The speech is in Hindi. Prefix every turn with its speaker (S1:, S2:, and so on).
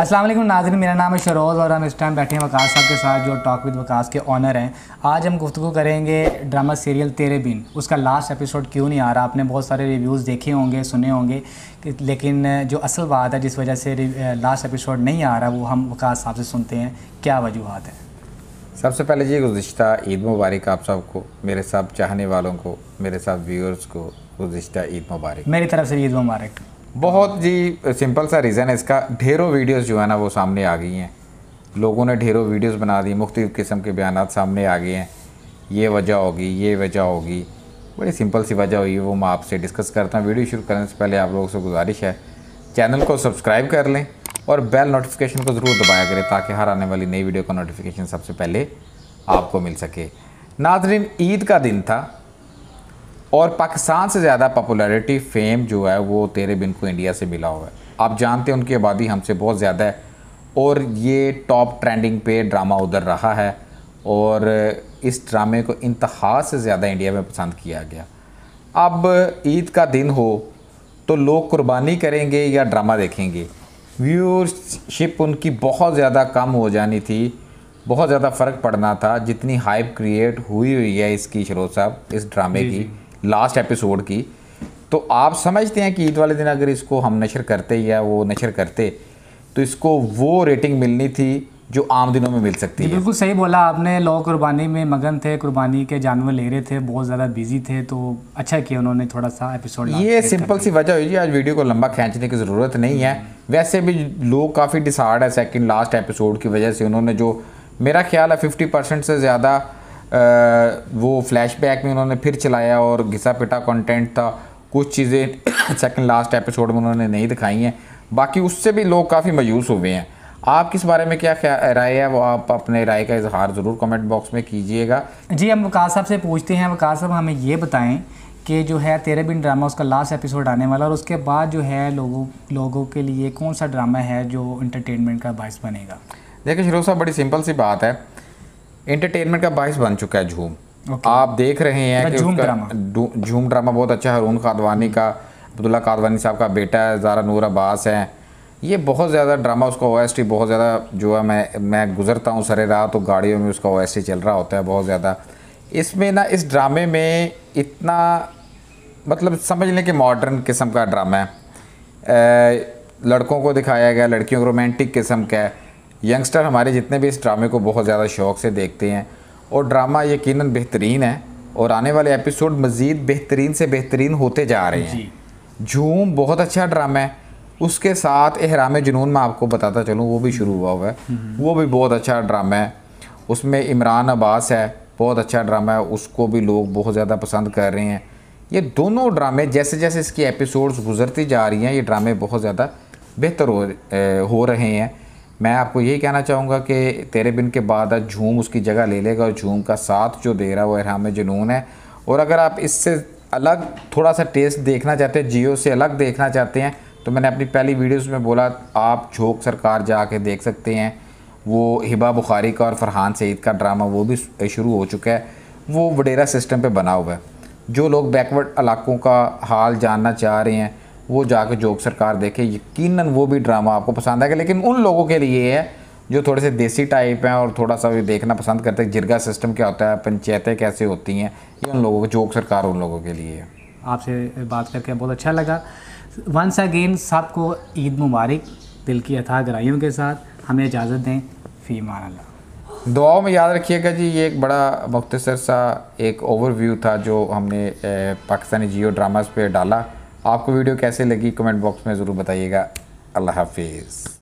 S1: अस्सलाम वालेकुम नाजरन मेरा नाम है शरोज़ और हम इस टाइम बैठे हैं वकास साहब के साथ जो टॉक विद वकास के ऑनर हैं आज हम गुफ्तु करेंगे ड्रामा सीरियल तेरे बिन उसका लास्ट एपिसोड क्यों नहीं आ रहा आपने बहुत सारे रिव्यूज़ देखे होंगे सुने होंगे लेकिन जो असल बात है जिस वजह से लास्ट एपिसोड नहीं आ रहा वो हम वकास साहब से सुनते हैं क्या वजूहत है
S2: सबसे पहले जी गुजशत ईद मुबारक आप सबको मेरे साथ चाहने वालों को मेरे साथ व्यूअर्स को गुजशत ईद मुबारक मेरी
S1: तरफ से ईद मुबारक
S2: बहुत जी सिंपल सा रीज़न है इसका ढेरों वीडियोस जो है ना वो सामने आ गई हैं लोगों ने ढेरों वीडियोस बना दी मुख्तु किस्म के बयान सामने आ गए हैं ये वजह होगी ये वजह होगी बड़ी सिंपल सी वजह हुई वो मैं आपसे डिस्कस करता हूँ वीडियो शुरू करने से पहले आप लोगों से गुजारिश है चैनल को सब्सक्राइब कर लें और बेल नोटिफिकेशन को ज़रूर दबाया करें ताकि हर आने वाली नई वीडियो का नोटिफिकेशन सबसे पहले आपको मिल सके नाजरीन ईद का दिन था और पाकिस्तान से ज़्यादा पॉपुलरिटी फेम जो है वो तेरे बिन को इंडिया से मिला हुआ है आप जानते हैं उनकी आबादी हमसे बहुत ज़्यादा है और ये टॉप ट्रेंडिंग पे ड्रामा उधर रहा है और इस ड्रामे को इंतहा से ज़्यादा इंडिया में पसंद किया गया अब ईद का दिन हो तो लोग कुर्बानी करेंगे या ड्रामा देखेंगे व्यूअरशिप उनकी बहुत ज़्यादा कम हो जानी थी बहुत ज़्यादा फ़र्क पड़ना था जितनी हाइप क्रिएट हुई हुई है इसकी शरोज साहब इस ड्रामे की लास्ट एपिसोड की तो आप समझते हैं कि ईद वाले दिन अगर इसको हम नशर करते या वो नशर करते तो इसको वो रेटिंग मिलनी थी जो आम दिनों में मिल सकती है
S1: बिल्कुल सही बोला आपने लॉ कुर्बानी में मगन थे कुर्बानी के जानवर ले रहे थे बहुत ज़्यादा बिजी थे तो अच्छा किया उन्होंने थोड़ा सा एपिसोड ये
S2: सिंपल सी वजह हुई जी आज वीडियो को लंबा खींचने की ज़रूरत नहीं है हम्म। वैसे भी लोग काफ़ी डिसार्ड है सेकेंड लास्ट एपिसोड की वजह से उन्होंने जो मेरा ख्याल है फिफ्टी परसेंट से ज़्यादा वो फ्लैशबैक में उन्होंने फिर चलाया और घिसा पिटा कंटेंट था कुछ चीज़ें सेकंड लास्ट एपिसोड में उन्होंने नहीं दिखाई हैं बाकी उससे भी लोग काफ़ी मायूस हुए हैं आप किस बारे में क्या राय है वो आप अपने राय का इजहार ज़रूर कमेंट बॉक्स
S1: में कीजिएगा जी हम वकास साहब से पूछते हैं वकास साहब हमें ये बताएं कि जो है तेरे बिन ड्रामा उसका लास्ट एपिसोड आने वाला और उसके बाद जो है लोगों लोगों के लिए कौन सा ड्रामा है जो इंटरटेनमेंट का बायस बनेगा
S2: देखिए शिरोसा बड़ी सिंपल सी बात है एंटरटेनमेंट का बायस बन चुका है झूम okay.
S1: आप देख रहे हैं कि अच्छा, झूम
S2: ड्रामा झूम ड्रामा बहुत अच्छा हरून कादवानी का अब्दुल्ला कादवानी साहब का बेटा है जारा नूर अब्बास है ये बहुत ज़्यादा ड्रामा उसका ओ बहुत ज़्यादा जो है मैं मैं गुजरता हूँ सरे रहा तो गाड़ियों में उसका ओ चल रहा होता है बहुत ज़्यादा इसमें ना इस ड्रामे में इतना मतलब समझ लें कि मॉडर्न किस्म का ड्रामा है लड़कों को दिखाया गया लड़कियों को रोमांटिक किस्म का है यंगस्टर हमारे जितने भी इस ड्रामे को बहुत ज़्यादा शौक़ से देखते हैं और ड्रामा यकीन बेहतरीन है और आने वाले एपिसोड मज़ीद बेहतरीन से बेहतरीन होते जा रहे हैं झूम बहुत अच्छा ड्रामा है उसके साथ एहराम जुनून मैं आपको बताता चलूँ वो भी शुरू हुआ हुआ है हम्म, हम्म। वो भी बहुत अच्छा ड्रामा है उसमें इमरान अब्बास है बहुत अच्छा ड्रामा है उसको भी लोग बहुत ज़्यादा पसंद कर रहे हैं ये दोनों ड्रामे जैसे जैसे इसकी एपिसोड्स गुजरती जा रही हैं ये ड्रामे बहुत ज़्यादा बेहतर हो हो रहे हैं मैं आपको यही कहना चाहूँगा कि तेरे बिन के बाद झूम उसकी जगह ले लेगा और झूम का साथ जो दे रहा है वो इरहाम जुनून है और अगर आप इससे अलग थोड़ा सा टेस्ट देखना चाहते हैं जियो से अलग देखना चाहते हैं तो मैंने अपनी पहली वीडियोस में बोला आप झोंक सरकार जा के देख सकते हैं वो हिबा बुखारी का और फरहान सईद का ड्रामा वो भी शुरू हो चुका है वो वडेरा सिस्टम पर बना हुआ है जो लोग बैकवर्ड इलाकों का हाल जानना चाह रहे हैं वो जाके जोक सरकार देखे यकीन वो भी ड्रामा आपको पसंद आएगा लेकिन उन लोगों के लिए है जो थोड़े से देसी टाइप हैं और थोड़ा सा भी देखना पसंद करते हैं जिरगा सिस्टम क्या होता है पंचायतें कैसे होती हैं ये उन लोगों को जोक सरकार उन लोगों के लिए है
S1: आपसे बात करके बहुत अच्छा लगा वंस अगेन सबको ईद मुबारक दिल की अथा ग्राहियों के साथ हमें इजाज़त दें फ़ी माना दुआओं में याद रखिएगा जी ये
S2: एक बड़ा मुख्तसर सा एक ओवरव्यू था जो हमने पाकिस्तानी जियो ड्रामास पे डाला आपको वीडियो कैसे लगी कमेंट बॉक्स में ज़रूर बताइएगा अल्लाह हाफिज़